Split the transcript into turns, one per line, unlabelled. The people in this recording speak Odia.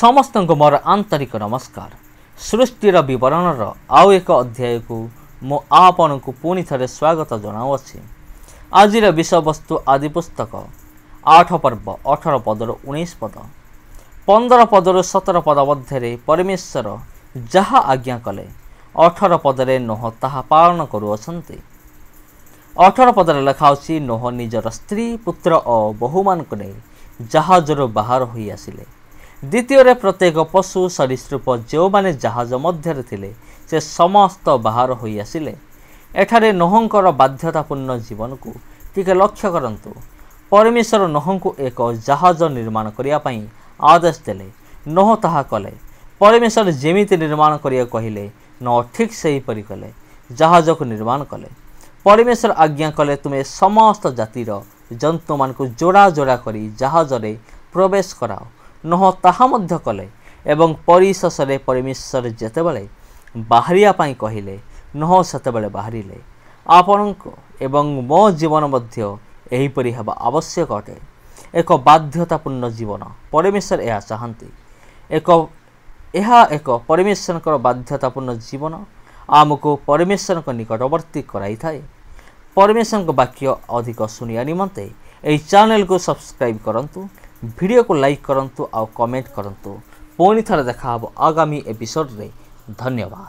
ସମସ୍ତଙ୍କୁ ମୋର ଆନ୍ତରିକ ନମସ୍କାର ସୃଷ୍ଟିର ବିବରଣର ଆଉ ଏକ ଅଧ୍ୟାୟକୁ ମୁଁ ଆପଣଙ୍କୁ ପୁଣିଥରେ ସ୍ୱାଗତ ଜଣାଉଅଛି ଆଜିର ବିଷୟବସ୍ତୁ ଆଦି ପୁସ୍ତକ ଆଠ ପର୍ବ ଅଠର ପଦରୁ ଉଣେଇଶ ପଦ ପନ୍ଦର ପଦରୁ ସତର ପଦ ମଧ୍ୟରେ ପରମେଶ୍ୱର ଯାହା ଆଜ୍ଞା କଲେ ଅଠର ପଦରେ ନୋହ ତାହା ପାଳନ କରୁଅଛନ୍ତି ଅଠର ପଦରେ ଲେଖାଅଛି ନୋହ ନିଜର ସ୍ତ୍ରୀ ପୁତ୍ର ଓ ବହୁମାନଙ୍କୁ ନେଇ ଜାହାଜରୁ ବାହାର ହୋଇଆସିଲେ ଦ୍ୱିତୀୟରେ ପ୍ରତ୍ୟେକ ପଶୁ ସରୀସୃପ ଯେଉଁମାନେ ଜାହାଜ ମଧ୍ୟରେ ଥିଲେ ସେ ସମସ୍ତ ବାହାର ହୋଇ ଆସିଲେ ଏଠାରେ ନୋହଙ୍କର ବାଧ୍ୟତାପୂର୍ଣ୍ଣ ଜୀବନକୁ ଟିକେ ଲକ୍ଷ୍ୟ କରନ୍ତୁ ପରମେଶ୍ୱର ନୋହଙ୍କୁ ଏକ ଜାହାଜ ନିର୍ମାଣ କରିବା ପାଇଁ ଆଦେଶ ଦେଲେ ନୋହ ତାହା କଲେ ପରମେଶ୍ୱର ଯେମିତି ନିର୍ମାଣ କରିବାକୁ କହିଲେ ନୋହ ଠିକ୍ ସେହିପରି କଲେ ଜାହାଜକୁ ନିର୍ମାଣ କଲେ ପରମେଶ୍ୱର ଆଜ୍ଞା କଲେ ତୁମେ ସମସ୍ତ ଜାତିର ଜନ୍ତୁମାନଙ୍କୁ ଯୋଡ଼ା ଯୋଡ଼ା କରି ଜାହାଜରେ ପ୍ରବେଶ କରାଅ ନୁହଁ ତାହା ମଧ୍ୟ କଲେ ଏବଂ ପରିଶେଷରେ ପରମେଶ୍ୱର ଯେତେବେଳେ ବାହାରିବା ପାଇଁ କହିଲେ ନୁହଁ ସେତେବେଳେ ବାହାରିଲେ ଆପଣଙ୍କ ଏବଂ ମୋ ଜୀବନ ମଧ୍ୟ ଏହିପରି ହେବା ଆବଶ୍ୟକ ଅଟେ ଏକ ବାଧ୍ୟତାପୂର୍ଣ୍ଣ ଜୀବନ ପରମେଶ୍ୱର ଏହା ଚାହାନ୍ତି ଏକ ଏହା ଏକ ପରମେଶ୍ୱରଙ୍କର ବାଧ୍ୟତାପୂର୍ଣ୍ଣ ଜୀବନ ଆମକୁ ପରମେଶ୍ୱରଙ୍କ ନିକଟବର୍ତ୍ତୀ କରାଇଥାଏ ପରମେଶ୍ୱରଙ୍କ ବାକ୍ୟ ଅଧିକ ଶୁଣିବା ନିମନ୍ତେ ଏହି ଚ୍ୟାନେଲକୁ ସବସ୍କ୍ରାଇବ୍ କରନ୍ତୁ ଭିଡ଼ିଓ କୁ ଲାଇକ୍ କରନ୍ତୁ ଆଉ କମେଣ୍ଟ କରନ୍ତୁ ପୁଣି ଥରେ ଦେଖା ହେବ ଆଗାମୀ ଏପିସୋଡ଼ରେ ଧନ୍ୟବାଦ